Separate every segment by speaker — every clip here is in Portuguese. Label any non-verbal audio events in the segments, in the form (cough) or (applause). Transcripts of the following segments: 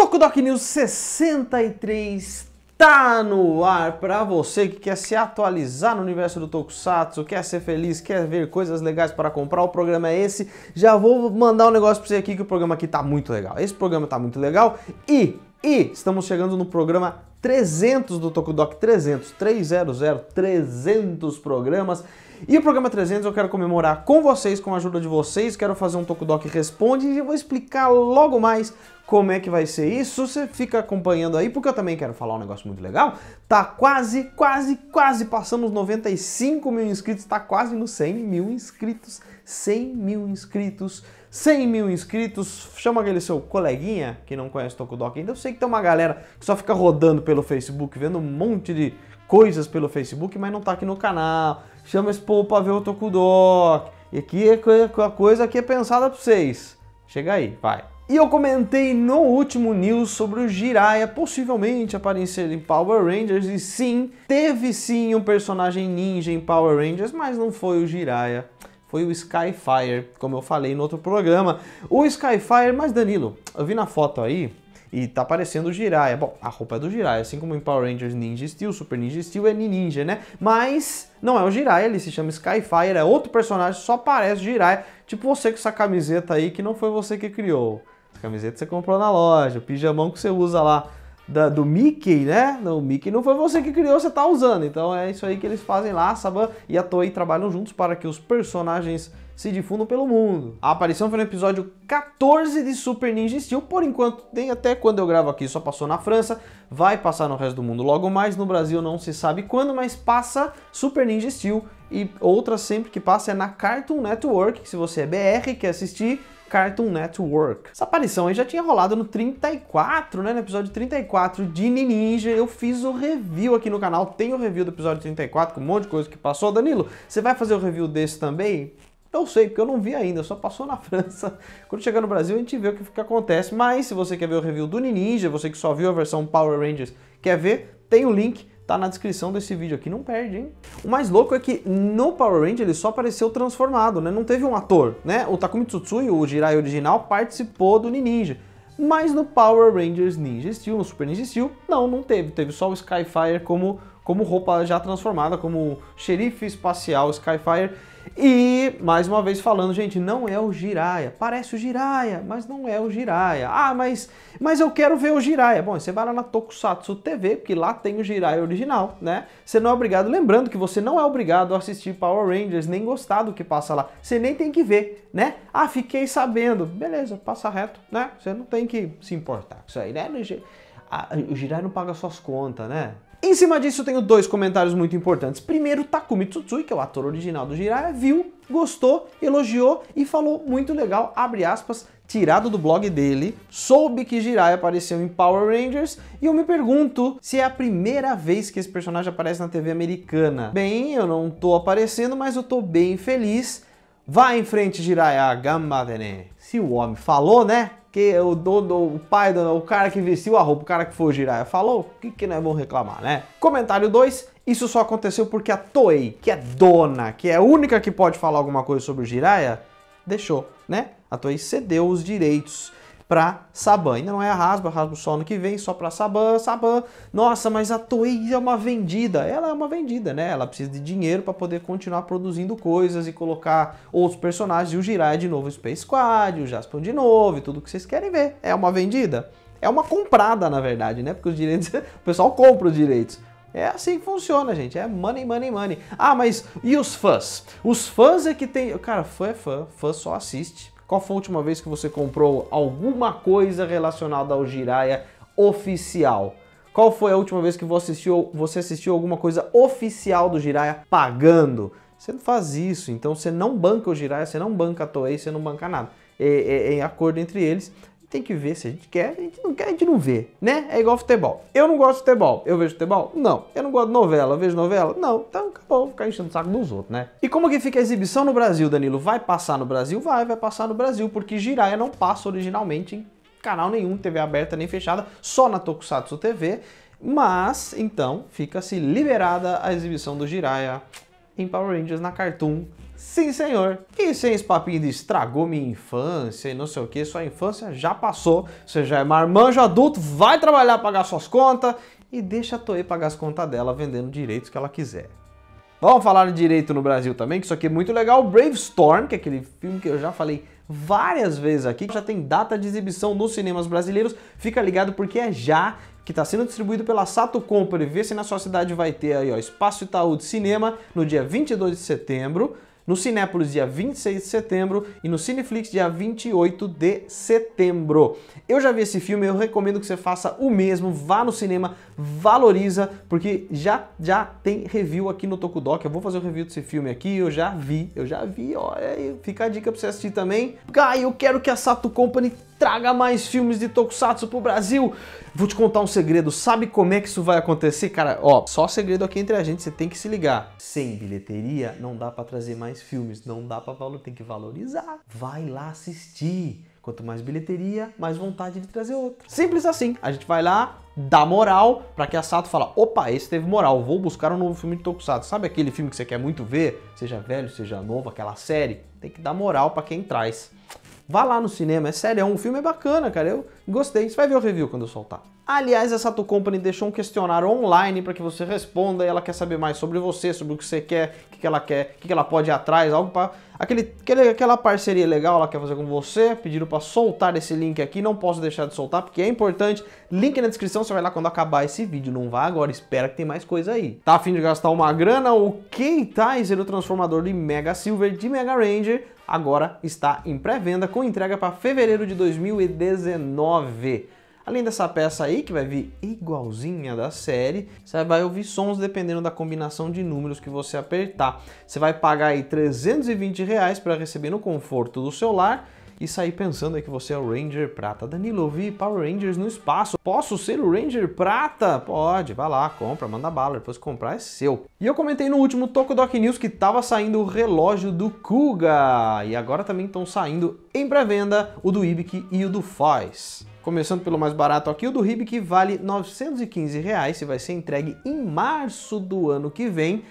Speaker 1: Tokudok News 63 tá no ar para você que quer se atualizar no universo do Tokusatsu, quer ser feliz, quer ver coisas legais para comprar, o programa é esse. Já vou mandar um negócio para você aqui que o programa aqui tá muito legal. Esse programa tá muito legal e e estamos chegando no programa 300 do Tokudok 300, 300, 300 programas. E o programa 300 eu quero comemorar com vocês, com a ajuda de vocês, quero fazer um Tokudok Responde e eu vou explicar logo mais como é que vai ser isso. Você fica acompanhando aí, porque eu também quero falar um negócio muito legal. Tá quase, quase, quase passamos 95 mil inscritos, tá quase no 100 mil inscritos, 100 mil inscritos. 100 mil inscritos, chama aquele seu coleguinha que não conhece Tokudok ainda. Então, eu sei que tem uma galera que só fica rodando pelo Facebook, vendo um monte de coisas pelo Facebook, mas não tá aqui no canal. Chama esse povo pra ver o Tokudok. E aqui é a coisa que é pensada pra vocês. Chega aí, vai. E eu comentei no último news sobre o Jiraiya possivelmente aparecer em Power Rangers e sim, teve sim um personagem ninja em Power Rangers, mas não foi o Jiraiya foi o Skyfire, como eu falei no outro programa. O Skyfire, mas Danilo, eu vi na foto aí e tá parecendo o Jiraiya. Bom, a roupa é do Jiraiya, assim como em Power Rangers Ninja Steel, Super Ninja Steel é Ninja, né? Mas não é o Jiraiya, ele se chama Skyfire, é outro personagem, só parece Jiraiya. Tipo você com essa camiseta aí que não foi você que criou. Essa camiseta você comprou na loja, o pijamão que você usa lá da, do Mickey, né? Não, o Mickey não foi você que criou, você está usando. Então é isso aí que eles fazem lá, Saban e a Toei trabalham juntos para que os personagens se difundam pelo mundo. A aparição foi no episódio 14 de Super Ninja Steel, por enquanto tem até quando eu gravo aqui, só passou na França, vai passar no resto do mundo logo mais, no Brasil não se sabe quando, mas passa Super Ninja Steel e outra sempre que passa é na Cartoon Network, se você é BR quer assistir, Cartoon Network. Essa aparição aí já tinha rolado no 34, né? No episódio 34 de Ninja. Eu fiz o review aqui no canal, tem o review do episódio 34 com um monte de coisa que passou. Danilo, você vai fazer o review desse também? Não sei, porque eu não vi ainda, só passou na (laughs) França. Quando chegar no Brasil, a gente vê o que, que acontece. Mas se você quer ver o review do Ninja, você que só viu a versão Power Rangers, quer ver? Tem o link tá na descrição desse vídeo aqui, não perde, hein? O mais louco é que no Power Ranger ele só apareceu transformado, né? Não teve um ator, né? O Takumi Tsutsui, o Jirai original, participou do Ninja. Mas no Power Rangers Ninja Steel, no Super Ninja Steel, não, não teve. Teve só o Skyfire como, como roupa já transformada, como xerife espacial Skyfire. E, mais uma vez falando, gente, não é o Jiraya. Parece o Jiraya, mas não é o Jiraya. Ah, mas, mas eu quero ver o Jiraya. Bom, você vai lá na Tokusatsu TV, porque lá tem o Jiraya original, né? Você não é obrigado, lembrando que você não é obrigado a assistir Power Rangers, nem gostar do que passa lá. Você nem tem que ver, né? Ah, fiquei sabendo. Beleza, passa reto, né? Você não tem que se importar com isso aí, né? o Jirai não paga suas contas, né? Em cima disso, eu tenho dois comentários muito importantes. Primeiro, Takumi Tsutsui, que é o ator original do Jirai, viu, gostou, elogiou e falou muito legal, abre aspas, tirado do blog dele. Soube que Jirai apareceu em Power Rangers e eu me pergunto se é a primeira vez que esse personagem aparece na TV americana. Bem, eu não tô aparecendo, mas eu tô bem feliz. Vá em frente, Jiraiya, Gamadene. Se o homem falou, né? que o dono, o pai, o cara que vestiu a roupa, o cara que foi o girar, falou, o que, que nós vamos reclamar, né? Comentário 2, isso só aconteceu porque a Toei, que é dona, que é a única que pode falar alguma coisa sobre o Jiraiya, deixou, né? A Toei cedeu os direitos para Saban. Ainda não é a Rasba, Rasbo Rasba só ano que vem, só para Saban. Saban, nossa, mas a Toei é uma vendida. Ela é uma vendida, né? Ela precisa de dinheiro para poder continuar produzindo coisas e colocar outros personagens. E o Jirai de novo, o Space Squad, o Jasper de novo tudo que vocês querem ver. É uma vendida. É uma comprada, na verdade, né? Porque os direitos, (laughs) o pessoal compra os direitos. É assim que funciona, gente. É money, money, money. Ah, mas e os fãs? Os fãs é que tem. Cara, fã é fã. Fã só assiste. Qual foi a última vez que você comprou alguma coisa relacionada ao Jiraya oficial? Qual foi a última vez que você assistiu, você assistiu alguma coisa oficial do Jiraya pagando? Você não faz isso, então você não banca o Jiraya, você não banca a Toei, você não banca nada. É, é, é acordo entre eles tem que ver se a gente quer, a gente não quer, a gente não vê, né? É igual futebol. Eu não gosto de futebol. Eu vejo futebol? Não. Eu não gosto de novela. Eu vejo novela? Não. Então acabou, ficar enchendo o saco dos outros, né? E como que fica a exibição no Brasil, Danilo? Vai passar no Brasil? Vai, vai passar no Brasil, porque Jiraya não passa originalmente em canal nenhum, TV aberta nem fechada, só na Tokusatsu TV. Mas, então, fica-se liberada a exibição do Jiraya em Power Rangers na Cartoon Sim, senhor. E sem esse papinho de estragou minha infância e não sei o que, sua infância já passou, você já é marmanjo adulto, vai trabalhar, pagar suas contas e deixa a Toei pagar as contas dela vendendo direitos que ela quiser. Vamos falar de direito no Brasil também, que isso aqui é muito legal. Brave Storm, que é aquele filme que eu já falei várias vezes aqui, já tem data de exibição nos cinemas brasileiros. Fica ligado porque é já que está sendo distribuído pela Sato Company. Vê se na sua cidade vai ter aí, ó, Espaço Itaú de Cinema no dia 22 de setembro no Cinépolis dia 26 de setembro e no Cineflix dia 28 de setembro. Eu já vi esse filme, eu recomendo que você faça o mesmo, vá no cinema, valoriza, porque já já tem review aqui no Tokudoc, eu vou fazer o review desse filme aqui, eu já vi, eu já vi, olha aí, fica a dica pra você assistir também. Guy, eu quero que a Sato Company traga mais filmes de Tokusatsu pro Brasil. Vou te contar um segredo, sabe como é que isso vai acontecer? Cara, ó, só segredo aqui entre a gente, você tem que se ligar. Sem bilheteria não dá para trazer mais filmes, não dá para valor, tem que valorizar. Vai lá assistir. Quanto mais bilheteria, mais vontade de trazer outro. Simples assim. A gente vai lá, dá moral para que a Sato fala: opa, esse teve moral, vou buscar um novo filme de Tokusatsu. Sabe aquele filme que você quer muito ver? Seja velho, seja novo, aquela série? Tem que dar moral para quem traz. Vá lá no cinema, é sério, é um filme é bacana, cara. Eu, Gostei, você vai ver o review quando eu soltar. Aliás, a Sato Company deixou um questionário online para que você responda e ela quer saber mais sobre você, sobre o que você quer, o que ela quer, o que ela pode ir atrás, algo para. Aquele, aquela parceria legal ela quer fazer com você. Pediram para soltar esse link aqui, não posso deixar de soltar porque é importante. Link na descrição, você vai lá quando acabar esse vídeo. Não vá agora, espera que tem mais coisa aí. Tá afim de gastar uma grana? O k Keitizer, o transformador de Mega Silver de Mega Ranger, agora está em pré-venda com entrega para fevereiro de 2019. 9. Além dessa peça aí, que vai vir igualzinha da série, você vai ouvir sons dependendo da combinação de números que você apertar. Você vai pagar aí 320 reais para receber no conforto do seu lar e sair pensando que você é o Ranger Prata. Danilo, eu vi Power Rangers no espaço. Posso ser o Ranger Prata? Pode, vai lá, compra, manda bala. Depois comprar é seu. E eu comentei no último Tokudok News que tava saindo o relógio do Kuga. E agora também estão saindo em pré-venda o do Ibiki e o do Foz. Começando pelo mais barato aqui, o do Hibiki vale R$ 915 reais e vai ser entregue em março do ano que vem.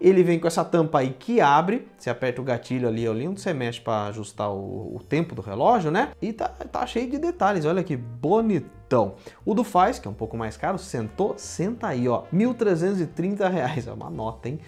Speaker 1: Ele vem com essa tampa aí que abre, você aperta o gatilho ali, ali onde você mexe para ajustar o, o, tempo do relógio, né? E tá, tá cheio de detalhes, olha que bonitão. O do Faz, que é um pouco mais caro, sentou, senta aí, ó, R$ 1.330, é uma nota, hein?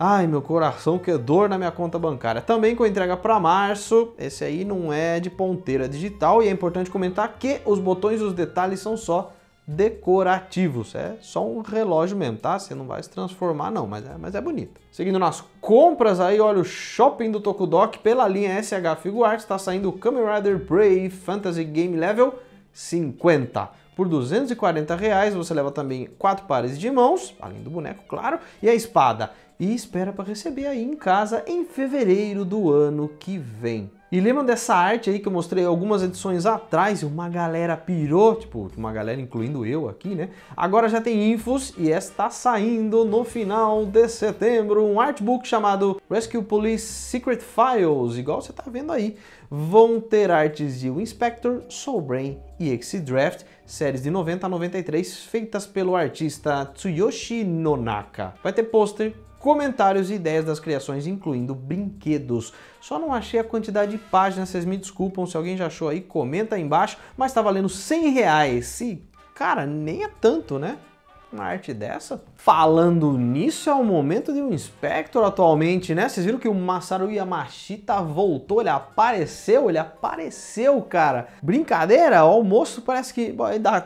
Speaker 1: Ai, meu coração, que dor na minha conta bancária. Também com entrega para março, esse aí não é de ponteira digital e é importante comentar que os botões e os detalhes são só decorativos. É só um relógio mesmo, tá? Você não vai se transformar não, mas é, mas é bonito. Seguindo nas compras aí, olha o shopping do Tokudok pela linha SH Figuarts Arts, tá saindo o Kamen Rider Brave Fantasy Game Level 50. Por 240 reais você leva também quatro pares de mãos, além do boneco, claro, e a espada. E espera para receber aí em casa em fevereiro do ano que vem. E lembra dessa arte aí que eu mostrei algumas edições atrás e uma galera pirou, tipo, uma galera incluindo eu aqui, né? Agora já tem infos e está saindo no final de setembro um artbook chamado Rescue Police Secret Files, igual você tá vendo aí. Vão ter artes de O Inspector, Soul Brain e X-Draft, séries de 90 a 93 feitas pelo artista Tsuyoshi Nonaka. Vai ter pôster, comentários e ideias das criações, incluindo brinquedos. Só não achei a quantidade de páginas, vocês me desculpam, se alguém já achou aí, comenta aí embaixo, mas tá valendo 100 reais. E, cara, nem é tanto, né? uma arte dessa? Falando nisso, é o momento de um Inspector atualmente, né? Vocês viram que o Masaru Yamashita voltou, ele apareceu, ele apareceu, cara. Brincadeira, o almoço parece que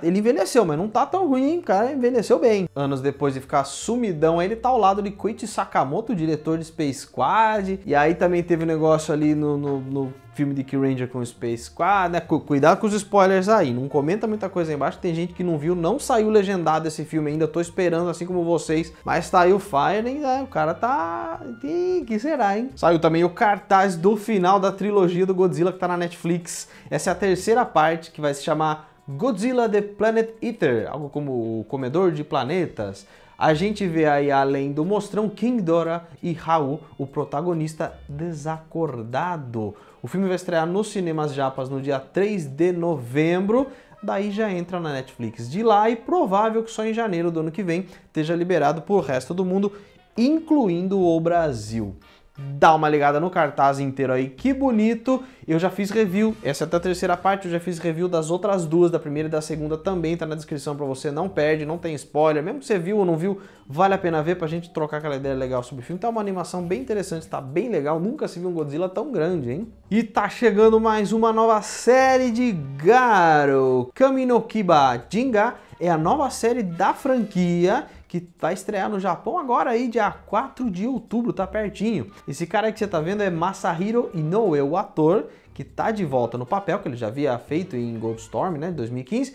Speaker 1: ele envelheceu, mas não tá tão ruim, cara, envelheceu bem. Anos depois de ficar sumidão, ele tá ao lado de Koichi Sakamoto, diretor de Space Squad, e aí também teve um negócio ali no, no, no filme de Ranger com Space Quad né? Cuidado com os spoilers aí, não comenta muita coisa aí embaixo, tem gente que não viu, não saiu legendado esse filme ainda, tô esperando assim como vocês, mas tá aí o Firing, né? o cara tá... Ih, que será, hein? Saiu também o cartaz do final da trilogia do Godzilla que tá na Netflix, essa é a terceira parte que vai se chamar Godzilla the Planet Eater, algo como o comedor de planetas, a gente vê aí, além do mostrão, King Dora e Raul, o protagonista desacordado. O filme vai estrear nos cinemas japas no dia 3 de novembro, daí já entra na Netflix de lá e provável que só em janeiro do ano que vem esteja liberado para o resto do mundo, incluindo o Brasil dá uma ligada no cartaz inteiro aí, que bonito. Eu já fiz review, essa é até a terceira parte, eu já fiz review das outras duas, da primeira e da segunda também, tá na descrição para você, não perde, não tem spoiler. Mesmo que você viu ou não viu, vale a pena ver pra gente trocar aquela ideia legal sobre o filme. Tá uma animação bem interessante, tá bem legal, nunca se viu um Godzilla tão grande, hein? E tá chegando mais uma nova série de Garo, Kaminokiba Jinga, é a nova série da franquia que vai tá estrear no Japão agora aí, dia 4 de outubro, tá pertinho. Esse cara que você tá vendo é Masahiro Inoue, o ator que tá de volta no papel, que ele já havia feito em Goldstorm, né, 2015.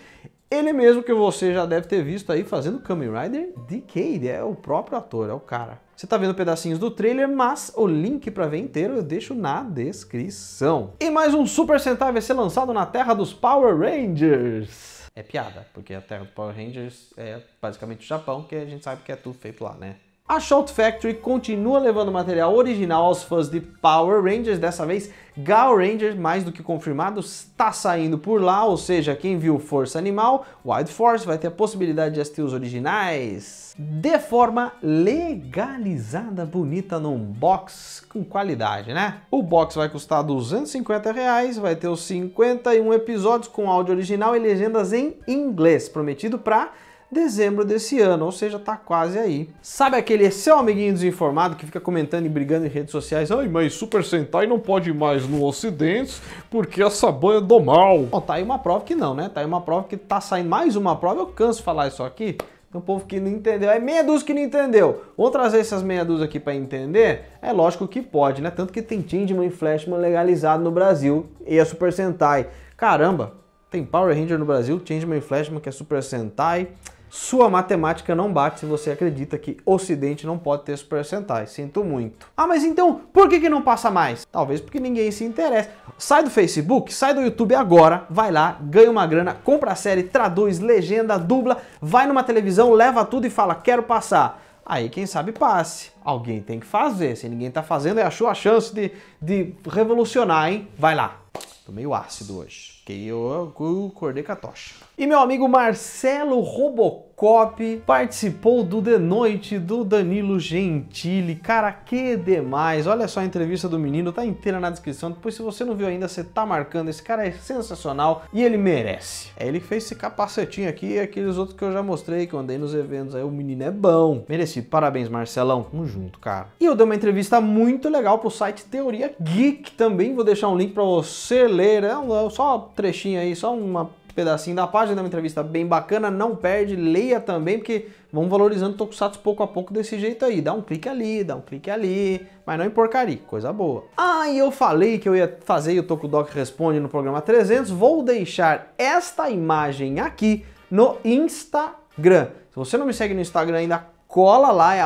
Speaker 1: Ele mesmo que você já deve ter visto aí fazendo Kamen Rider Decade, é o próprio ator, é o cara. Você tá vendo pedacinhos do trailer, mas o link para ver inteiro eu deixo na descrição. E mais um Super Sentai vai ser lançado na terra dos Power Rangers é piada, porque a terra do Power Rangers é basicamente o Japão, que a gente sabe que é tudo feito lá, né? A Shout Factory continua levando material original aos fãs de Power Rangers, dessa vez Gal Ranger, mais do que confirmado, está saindo por lá, ou seja, quem viu Força Animal, Wild Force vai ter a possibilidade de assistir os originais de forma legalizada, bonita, num box com qualidade, né? O box vai custar 250 reais, vai ter os 51 episódios com áudio original e legendas em inglês, prometido para dezembro desse ano, ou seja, tá quase aí. Sabe aquele seu amiguinho desinformado que fica comentando e brigando em redes sociais? Ai, mas Super Sentai não pode mais no ocidente porque essa banha é do mal. Bom, tá aí uma prova que não, né? Tá aí uma prova que tá saindo mais uma prova, eu canso de falar isso aqui. Tem um povo que não entendeu, é meia dúzia que não entendeu. Vamos trazer essas meia dúzia aqui para entender? É lógico que pode, né? Tanto que tem Tindman e Flashman legalizado no Brasil e a Super Sentai. Caramba, tem Power Ranger no Brasil, Changeman e Flashman que é Super Sentai. Sua matemática não bate se você acredita que Ocidente não pode ter supercentais. Sinto muito. Ah, mas então por que, que não passa mais? Talvez porque ninguém se interessa. Sai do Facebook, sai do YouTube agora, vai lá, ganha uma grana, compra a série, traduz, legenda, dubla, vai numa televisão, leva tudo e fala: quero passar. Aí quem sabe passe. Alguém tem que fazer. Se ninguém tá fazendo, achou é a chance de, de revolucionar, hein? Vai lá. Tô meio ácido hoje, porque eu acordei com a tocha. E meu amigo Marcelo Robocop COP, participou do De Noite do Danilo Gentili. Cara, que demais! Olha só a entrevista do menino, tá inteira na descrição. Depois, se você não viu ainda, você tá marcando. Esse cara é sensacional e ele merece. É ele fez esse capacetinho aqui e aqueles outros que eu já mostrei, que eu andei nos eventos. Aí o menino é bom. Merecido. Parabéns, Marcelão. Tamo junto, cara. E eu dei uma entrevista muito legal pro site Teoria Geek também. Vou deixar um link para você ler. É, é só um trechinho aí, só uma pedacinho da página, da uma entrevista bem bacana, não perde, leia também, porque vamos valorizando o Tokusatsu pouco a pouco desse jeito aí. Dá um clique ali, dá um clique ali, mas não em porcaria, coisa boa. Ah, e eu falei que eu ia fazer o Tokudok Responde no programa 300, vou deixar esta imagem aqui no Instagram. Se você não me segue no Instagram ainda, cola lá, é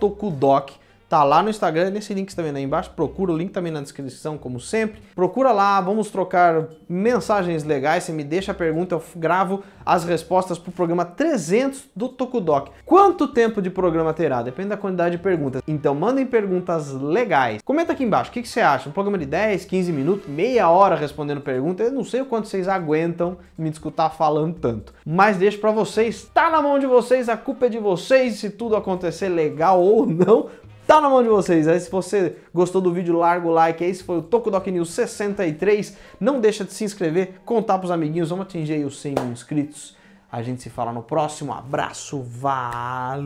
Speaker 1: tokudoc tá lá no Instagram, nesse link está também lá embaixo. Procura o link também na descrição, como sempre. Procura lá, vamos trocar mensagens legais. Você me deixa a pergunta, eu gravo as respostas para o programa 300 do Tokudok. Quanto tempo de programa terá? Depende da quantidade de perguntas. Então mandem perguntas legais. Comenta aqui embaixo, o que, que você acha? Um programa de 10, 15 minutos, meia hora respondendo perguntas. Eu não sei o quanto vocês aguentam me escutar falando tanto. Mas deixo para vocês, tá na mão de vocês, a culpa é de vocês se tudo acontecer legal ou não tá na mão de vocês. Aí se você gostou do vídeo, larga o like. Esse foi o Tokudok Doc News 63. Não deixa de se inscrever, contar pros amiguinhos. Vamos atingir aí os 100 mil inscritos. A gente se fala no próximo. Abraço, valeu!